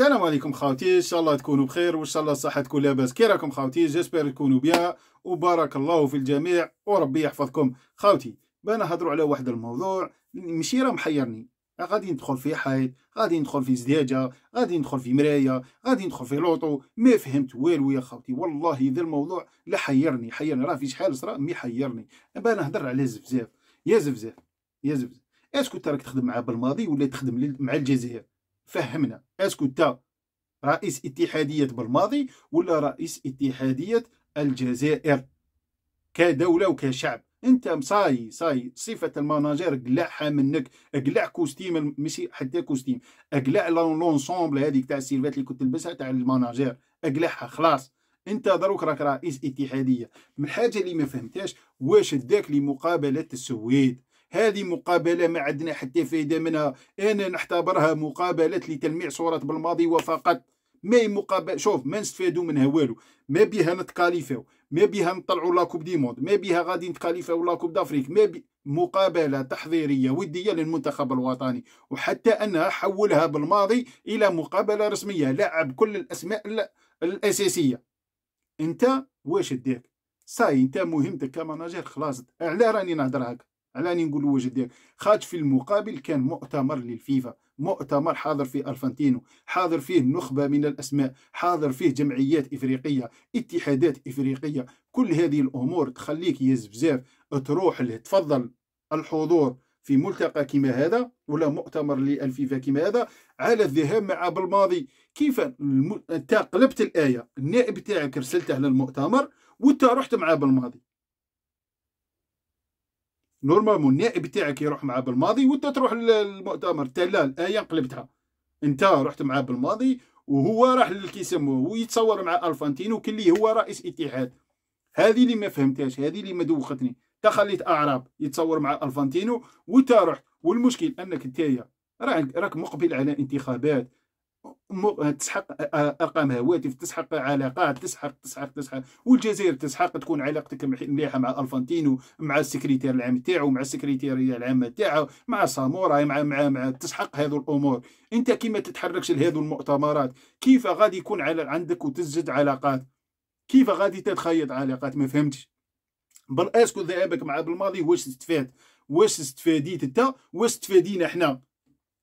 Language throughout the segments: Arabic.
السلام عليكم خاوتي ان شاء الله تكونوا بخير وان شاء الله الصحه تكون لاباس كي راكم خاوتي جيسبر تكونوا بيا وبارك الله في الجميع وربي يحفظكم خاوتي بان نهضروا على واحد الموضوع ماشي راه محيرني غادي ندخل في حيط غادي ندخل في زداجه غادي ندخل في مرايه غادي ندخل في لوطو ما فهمت والو يا خاوتي والله ذا الموضوع لا حيرني حيرني راه في شحال صرا مي حيرني بان نهضر على زفزاف يا زفزاف يا زفزاف اسكو تراك تخدم مع بالماضي ولا تخدم مع الجزائر فهمنا اسكو انت رئيس اتحادية بالماضي ولا رئيس اتحادية الجزائر كدولة وكشعب انت مصاي صاي صفة المناجر قلعها منك اقلع كوستيم ماشي حتى كوستيم اقلع لونسومبل هذيك تاع السيرفات اللي كنت تلبسها تاع المناجر اقلعها خلاص انت دروك راك رئيس اتحاديه من الحاجه اللي ما فهمتهاش واش داك لمقابله السويد هذه مقابله ما عندنا حتى فائده منها انا نعتبرها مقابله لتلميع صوره بالماضي وفقط ما مقابل شوف ما نستفادوا منها والو ما بيها نتكاليفاو ما بيها نطلعوا لاكوب دي موند ما بيها غادي نتكاليفاو لاكوب دافريك ما بي... مقابله تحضيريه وديه للمنتخب الوطني وحتى انها حولها بالماضي الى مقابله رسميه لعب كل الاسماء الاساسيه انت واش دير ساي انت مهمتك كمناجر خلاص على راني نهضر هكا علاني نقول الوجه ديالك خاج في المقابل كان مؤتمر للفيفا مؤتمر حاضر فيه الفانتينو حاضر فيه نخبه من الاسماء حاضر فيه جمعيات افريقيه اتحادات افريقيه كل هذه الامور تخليك يا بزاف تروح له تفضل الحضور في ملتقى كما هذا ولا مؤتمر للفيفا كما هذا على الذهاب مع بالماضي كيف الم... انت قلبت الايه النائب تاعك رسلته للمؤتمر وانت رحت مع بالماضي نورمالمون النائب تاعك يروح معاه بالماضي وانت تروح للمؤتمر تاع لا الايه قلبتها انت رحت معاه بالماضي وهو راح للكي يسموه ويتصور مع الفانتينو كلي هو رئيس اتحاد هذه اللي ما فهمتهاش هذه اللي ما دوختني خليت اعراب يتصور مع الفانتينو وانت رحت والمشكل انك انت راك مقبل على انتخابات تسحق ارقام هواتف تسحق علاقات تسحق تسحق تسحق والجزائر تسحق تكون علاقتك مليحه مع الفانتينو مع السكرتير العام تاعو مع السكرتيريه العامه تاعو مع ساموراي مع مع مع تسحق هذو الامور انت كي ما تتحركش لهذو المؤتمرات كيف غادي يكون على عندك وتسجد علاقات كيف غادي تتخيط علاقات ما فهمتش بل اسكو ذهابك مع بالماضي واش استفاد واش استفاديت انت واش استفادينا حنا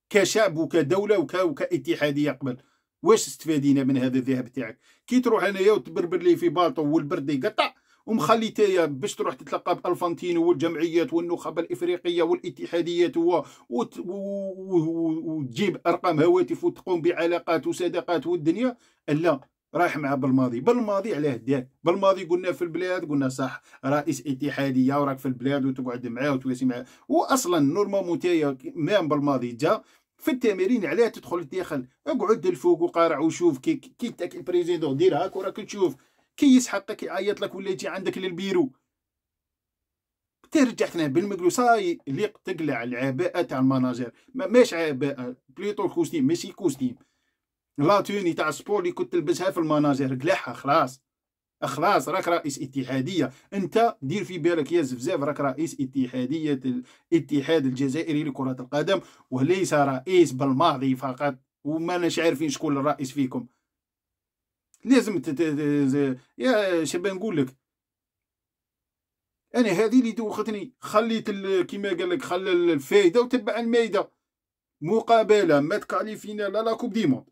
كشعب وكدوله وك... وكاتحاديه قبل واش استفادينا من هذا الذهب تاعك كي تروح انايا وتبربر لي في باطو والبرد يقطع ومخلي تايا باش تروح تتلقى بالفانتينو والجمعيات والنخب الافريقيه والاتحاديات و... وت... و... و... وتجيب ارقام هواتف وتقوم بعلاقات وصداقات والدنيا لا رايح مع بالماضي بالماضي علاه دار بالماضي قلنا في البلاد قلنا صح رئيس اتحاديه وراك في البلاد وتقعد معاه وتواسي معاه واصلا نورمالمون تايا مام بالماضي جا في التمارين علاه تدخل الداخل اقعد الفوق وقارع وشوف كي كي تاك البريزيدون دير هاك وراك تشوف كي يسحقك يعيط لك ولا يجي عندك للبيرو ترجعتنا صاي اللي تقلع العباءه تاع المناجر ماش عباءه بليطو الكوستيم ماشي كوستيم لا توني تاع سبور اللي كنت تلبسها في المناظر قلعها خلاص خلاص راك رئيس اتحاديه انت دير في بالك يا زفزاف راك رئيس اتحاديه الاتحاد الجزائري لكره القدم وليس رئيس بالماضي فقط وما ناش عارفين شكون الرئيس فيكم لازم تت... يا شباب نقول لك انا هذه اللي دوختني خليت ال... كيما قال لك خلى الفايده وتبع المايده مقابله ما فينا لا لا كوب دي موند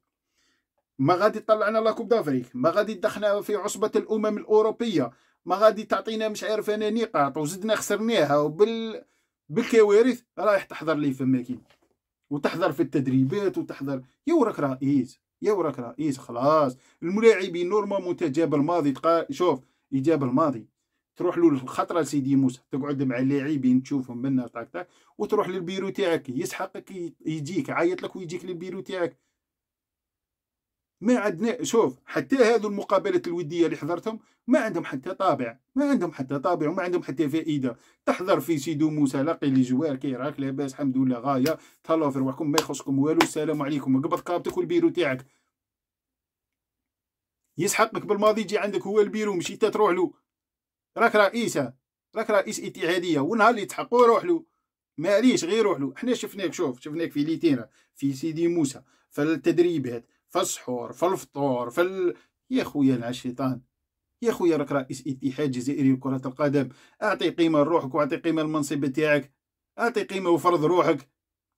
ما غادي تطلعنا لاكوب دافريك ما غادي تدخلنا في عصبه الامم الاوروبيه ما غادي تعطينا مش عارف انا نقاط وزدنا خسرناها وبال بالكوارث رايح تحضر لي فماكين وتحضر في التدريبات وتحضر يا وراك رئيس يا وراك رئيس خلاص الملاعبين نورمالمون متجاب الماضي تقا... شوف يجاب الماضي تروح له الخطرة سيدي موسى تقعد مع اللاعبين تشوفهم منا تاك تاك وتروح للبيرو تاعك يسحقك يجيك عيط لك ويجيك للبيرو تاعك ما عندنا شوف حتى هذو المقابلات الوديه اللي حضرتهم ما عندهم حتى طابع ما عندهم حتى طابع وما عندهم حتى فائده تحضر في سيدو موسى لاقي لي جوار كي راك لاباس الحمد لله غايه تهلاو في رواحكم ما يخصكم والو السلام عليكم قبض كابتك والبيرو تاعك يسحقك بالماضي يجي عندك هو البيرو مشي انت تروح له راك رئيسه راك رئيس اتحاديه ونهار اللي تحقوا روح له ماليش غير روح له حنا شفناك شوف شفناك في ليتينا في سيدي موسى في التدريبات فالسحور فالفطور فال يا خويا مع الشيطان يا خويا راك رئيس اتحاد جزائري لكرة القدم اعطي قيمة لروحك واعطي قيمة للمنصب تاعك اعطي قيمة وفرض روحك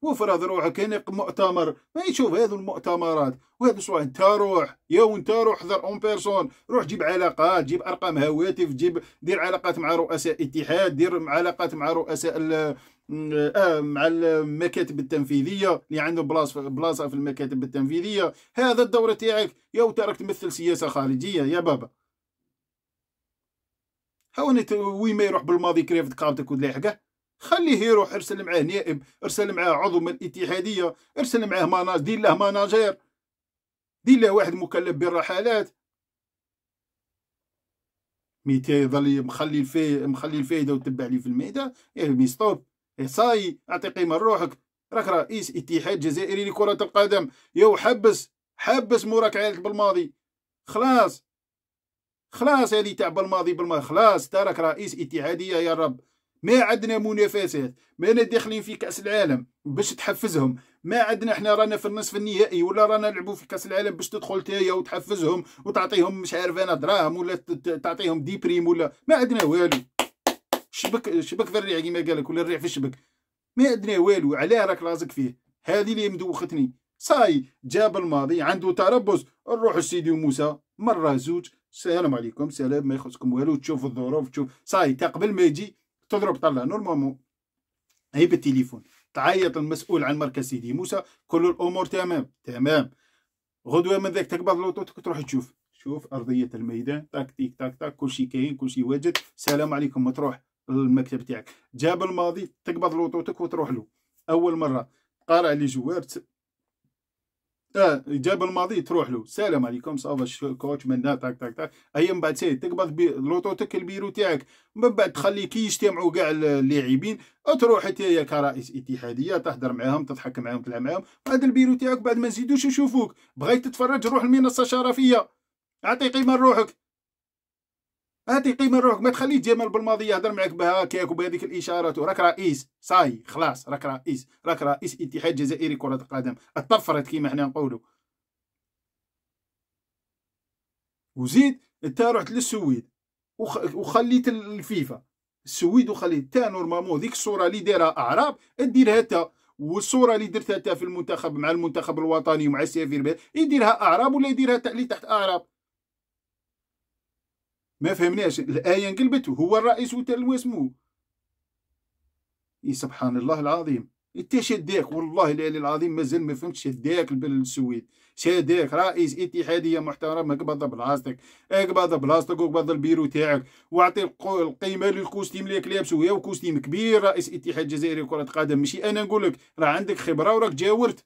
وفرض روحك هنا مؤتمر ما يشوف هذو المؤتمرات وهذا سواء انت روح يا انت روح حضر اون بيرسون روح جيب علاقات جيب ارقام هواتف جيب دير علاقات مع رؤساء اتحاد دير علاقات مع رؤساء آه مع المكاتب التنفيذيه اللي عنده بلاصه بلاصه في المكاتب التنفيذيه هذا الدور تاعك يا تراك تمثل سياسه خارجيه يا بابا هاوني وين ما يروح بالماضي كريفت كارتك ولاحقه خليه يروح ارسل معاه نائب ارسل معاه عضو من الاتحاديه ارسل معاه ماناج دير له مناجير دير له واحد مكلف بالرحلات ميتي يظل مخلي الفايده مخلي الفايده وتبع لي في الميدا يا ميستوب إيه، صاي اعطي قيمه لروحك راك رئيس اتحاد جزائري لكره القدم يو حبس حبس موراك عيالك بالماضي خلاص خلاص هذه تاع بالماضي بالماضي خلاص تراك رئيس اتحاديه يا رب ما عندنا منافسات مانا داخلين في كاس العالم باش تحفزهم ما عندنا احنا رانا في النصف النهائي ولا رانا نلعبوا في كاس العالم باش تدخل تايا وتحفزهم وتعطيهم مش عارف انا دراهم ولا تعطيهم دي بريم ولا ما عندنا والو شبك شبك في الريع كيما قالك ولا الريع في الشبك ما عندنا والو علاه راك لازق فيه هذه اللي مدوختني صاي جاب الماضي عنده تربص نروح لسيدي موسى مره زوج السلام عليكم سلام ما يخصكم والو تشوف الظروف تشوف صاي تقبل ما يجي تضرب طلع نورمالمون هي بالتليفون تعيط المسؤول عن مركز سيدي موسى كل الامور تمام تمام غدوه من ذاك تقبض لوطو تروح تشوف شوف ارضيه الميدان تاك تيك تاك تاك كل شيء كاين كل شيء واجد سلام عليكم تروح للمكتب تاعك جاب الماضي تقبض لوطوتك وتروح له اول مره قارع لي جوار اه جاب الماضي تروح له السلام عليكم صافا كوتش من هنا تاك تاك تاك هي من بعد سيد تقبض لوطوتك البيرو تاعك من بعد تخلي كي يجتمعوا كاع اللاعبين تروح انت يا كرئيس اتحاديه تهضر معاهم تضحك معاهم تلعب معاهم هذا البيرو تاعك بعد ما نزيدوش يشوفوك بغيت تتفرج روح المنصه الشرفيه اعطي قيمه لروحك هاتي قيمه روحك ما تخلي جمال بالماضي يهضر معك بهاكيك وبهذيك الاشارات وراك رئيس صاي خلاص راك رئيس راك رئيس اتحاد جزائري كره القدم الطفرت كيما حنا نقولوا وزيد انت رحت للسويد وخ... وخليت الفيفا السويد وخليت تا نورمالمون ديك الصوره اللي دايرها اعراب ديرها تا والصوره اللي درتها تا في المنتخب مع المنتخب الوطني ومع السفير يديرها اعراب ولا يديرها اللي تحت اعراب ما فهمناش الآية انقلبت هو الرئيس وتلوى اسمه اي سبحان الله العظيم انت شداك والله العلي العظيم مازال ما فهمتش شداك السويد شداك رئيس اتحاديه محترمه اقبض بلاصتك اقبض بلاصتك وقبض البيرو تاعك واعطي القيمه للكوستيم اللي لابسه يا كوستيم كبير رئيس اتحاد جزائري كره قدم ماشي انا نقول لك راه عندك خبره وراك جاورت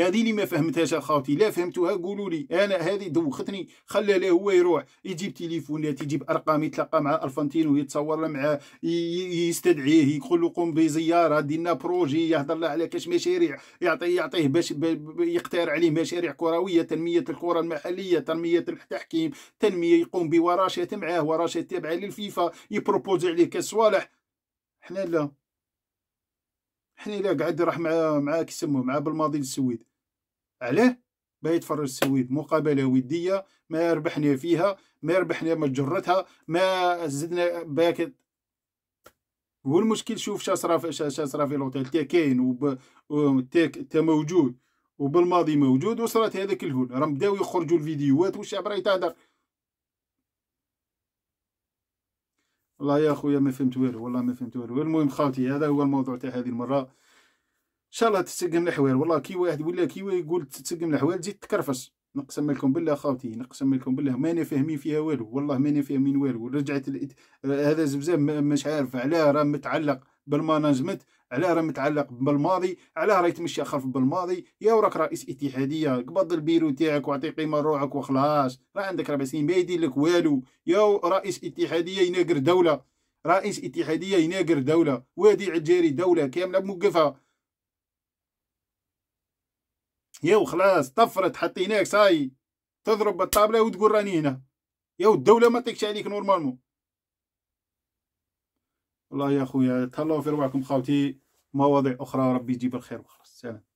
هذه اللي ما فهمتهاش اخاوتي لا فهمتوها قولوا لي انا هذه دوختني خلى له هو يروح يجيب تليفونات يجيب ارقام يتلاقى مع الفانتينو يتصور معاه يستدعيه يقول له قم بزياره دينا بروجي يهضر له على كاش مشاريع يعطيه يعطيه باش يقترع عليه مشاريع كرويه تنميه الكره المحليه تنميه التحكيم تنميه يقوم بوراشه معاه وراشه تابعه للفيفا يبروبوز عليه كاس صوالح حنا لا حنا الا قعد راح مع مع يسموه مع بالماضي للسويد علاه باه يتفرج السويد مقابله وديه ما ربحنا فيها ما ربحنا ما جرتها ما زدنا باك والمشكل شوف شاس راه شاس راه في لوطيل تا كاين وب... تا موجود وبالماضي موجود وصرات هذاك الهول راهم بداو يخرجوا الفيديوهات والشعب راه يتهدر والله يا خويا ما فهمت والو والله ما فهمت والو المهم خالتي هذا هو الموضوع تاع هذه المره ان شاء الله تتسقم الاحوال والله كي واحد ولا كي يقول تتسقم الاحوال تزيد تكرفس نقسم لكم بالله خاوتي نقسم لكم بالله ماني فاهمين فيها والو والله ماني فاهمين والو رجعت هذا زبزاب مش عارف علاه راه متعلق بالمانجمنت علاه راه متعلق بالماضي علاه راه يتمشى خلف بالماضي يا وراك رئيس اتحاديه قبض البيرو تاعك واعطي قيمه لروحك وخلاص راه عندك ربع سنين ما يدير لك والو يا رئيس اتحاديه يناقر دوله رئيس اتحاديه يناقر دوله وادي عجاري دوله كامله موقفها يا وخلاص طفرت حطيناك ساي تضرب بالطابله وتقول راني هنا يا الدوله ما تكش عليك نورمالمون والله يا خويا تهلاو في رواحكم خاوتي مواضيع اخرى ربي يجيب الخير وخلاص سلام